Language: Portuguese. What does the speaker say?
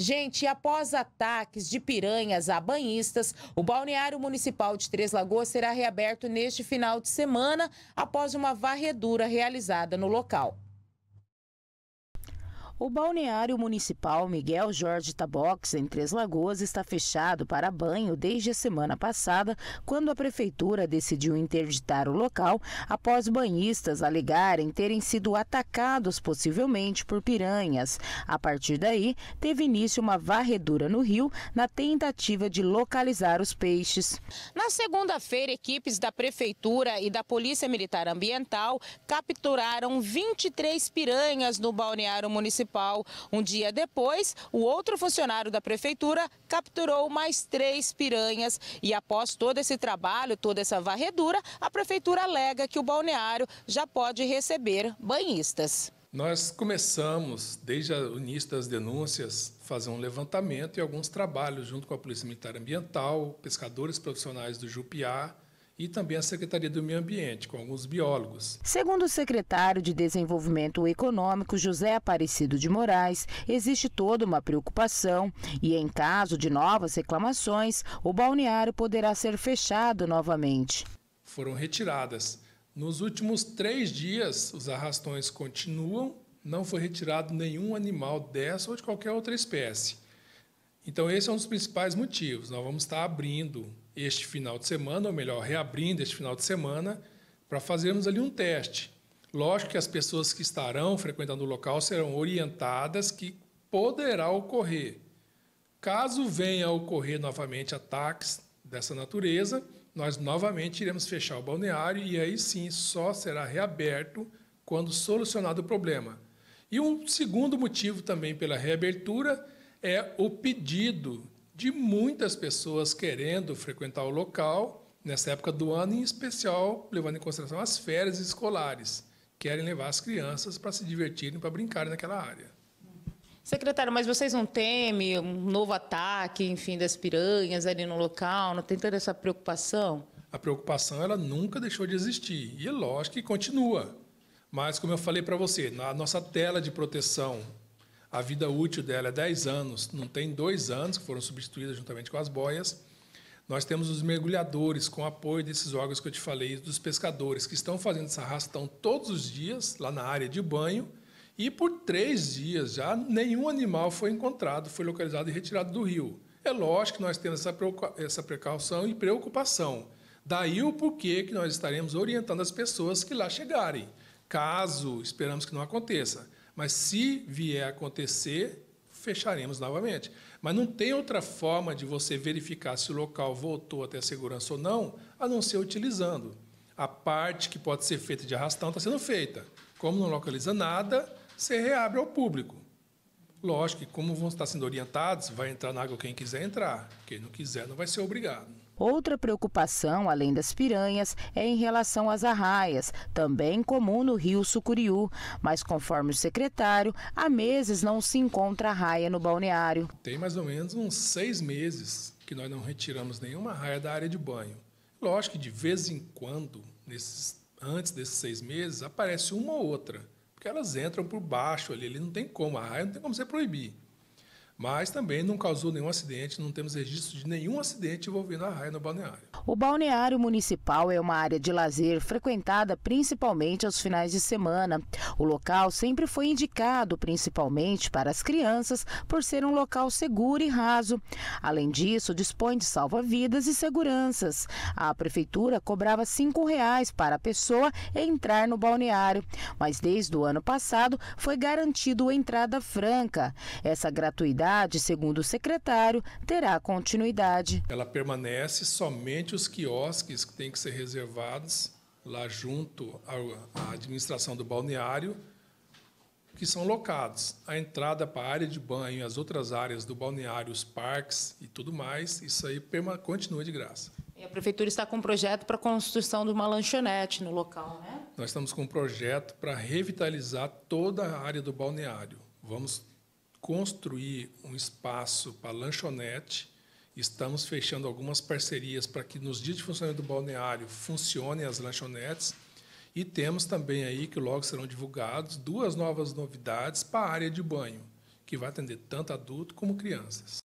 Gente, após ataques de piranhas a banhistas, o balneário municipal de Três Lagoas será reaberto neste final de semana após uma varredura realizada no local. O balneário municipal Miguel Jorge Tabox, em Três Lagoas, está fechado para banho desde a semana passada, quando a prefeitura decidiu interditar o local após banhistas alegarem terem sido atacados possivelmente por piranhas. A partir daí, teve início uma varredura no rio na tentativa de localizar os peixes. Na segunda-feira, equipes da prefeitura e da Polícia Militar Ambiental capturaram 23 piranhas no balneário municipal municipal. Um dia depois, o outro funcionário da prefeitura capturou mais três piranhas. E após todo esse trabalho, toda essa varredura, a prefeitura alega que o balneário já pode receber banhistas. Nós começamos, desde o início das denúncias, fazer um levantamento e alguns trabalhos junto com a Polícia Militar Ambiental, pescadores profissionais do Jupiá, e também a Secretaria do Meio Ambiente, com alguns biólogos. Segundo o secretário de Desenvolvimento Econômico, José Aparecido de Moraes, existe toda uma preocupação e, em caso de novas reclamações, o balneário poderá ser fechado novamente. Foram retiradas. Nos últimos três dias, os arrastões continuam, não foi retirado nenhum animal dessa ou de qualquer outra espécie. Então, esse é um dos principais motivos. Nós vamos estar abrindo este final de semana, ou melhor, reabrindo este final de semana, para fazermos ali um teste. Lógico que as pessoas que estarão frequentando o local serão orientadas que poderá ocorrer. Caso venha a ocorrer novamente ataques dessa natureza, nós novamente iremos fechar o balneário e aí sim só será reaberto quando solucionado o problema. E um segundo motivo também pela reabertura é o pedido de muitas pessoas querendo frequentar o local nessa época do ano, em especial levando em consideração as férias escolares. Querem levar as crianças para se divertirem, para brincarem naquela área. Secretário, mas vocês não temem um novo ataque, enfim, das piranhas ali no local? Não tem toda essa preocupação? A preocupação ela nunca deixou de existir e é lógico que continua. Mas como eu falei para você, na nossa tela de proteção a vida útil dela é 10 anos, não tem dois anos, que foram substituídas juntamente com as boias. Nós temos os mergulhadores, com apoio desses órgãos que eu te falei, dos pescadores, que estão fazendo esse arrastão todos os dias, lá na área de banho, e por três dias já nenhum animal foi encontrado, foi localizado e retirado do rio. É lógico que nós temos essa precaução e preocupação. Daí o porquê que nós estaremos orientando as pessoas que lá chegarem, caso esperamos que não aconteça. Mas se vier a acontecer, fecharemos novamente. Mas não tem outra forma de você verificar se o local voltou até a segurança ou não, a não ser utilizando. A parte que pode ser feita de arrastão está sendo feita. Como não localiza nada, você reabre ao público. Lógico que, como vão estar sendo orientados, vai entrar na água quem quiser entrar. Quem não quiser, não vai ser obrigado. Outra preocupação, além das piranhas, é em relação às arraias, também comum no rio Sucuriú. Mas, conforme o secretário, há meses não se encontra arraia no balneário. Tem mais ou menos uns seis meses que nós não retiramos nenhuma arraia da área de banho. Lógico que de vez em quando, nesses, antes desses seis meses, aparece uma ou outra, porque elas entram por baixo ali, ali não tem como, a arraia não tem como você proibir. Mas também não causou nenhum acidente, não temos registro de nenhum acidente envolvendo a raia no balneário. O balneário municipal é uma área de lazer frequentada principalmente aos finais de semana. O local sempre foi indicado principalmente para as crianças por ser um local seguro e raso. Além disso, dispõe de salva-vidas e seguranças. A prefeitura cobrava R$ 5,00 para a pessoa entrar no balneário, mas desde o ano passado foi garantido entrada franca. Essa gratuidade atividade, segundo o secretário, terá continuidade. Ela permanece somente os quiosques que têm que ser reservados lá junto à administração do balneário, que são locados. A entrada para a área de banho, e as outras áreas do balneário, os parques e tudo mais, isso aí continua de graça. E a prefeitura está com um projeto para a construção de uma lanchonete no local, né? Nós estamos com um projeto para revitalizar toda a área do balneário. Vamos construir um espaço para lanchonete. Estamos fechando algumas parcerias para que nos dias de funcionamento do balneário funcionem as lanchonetes. E temos também aí, que logo serão divulgados, duas novas novidades para a área de banho, que vai atender tanto adulto como crianças.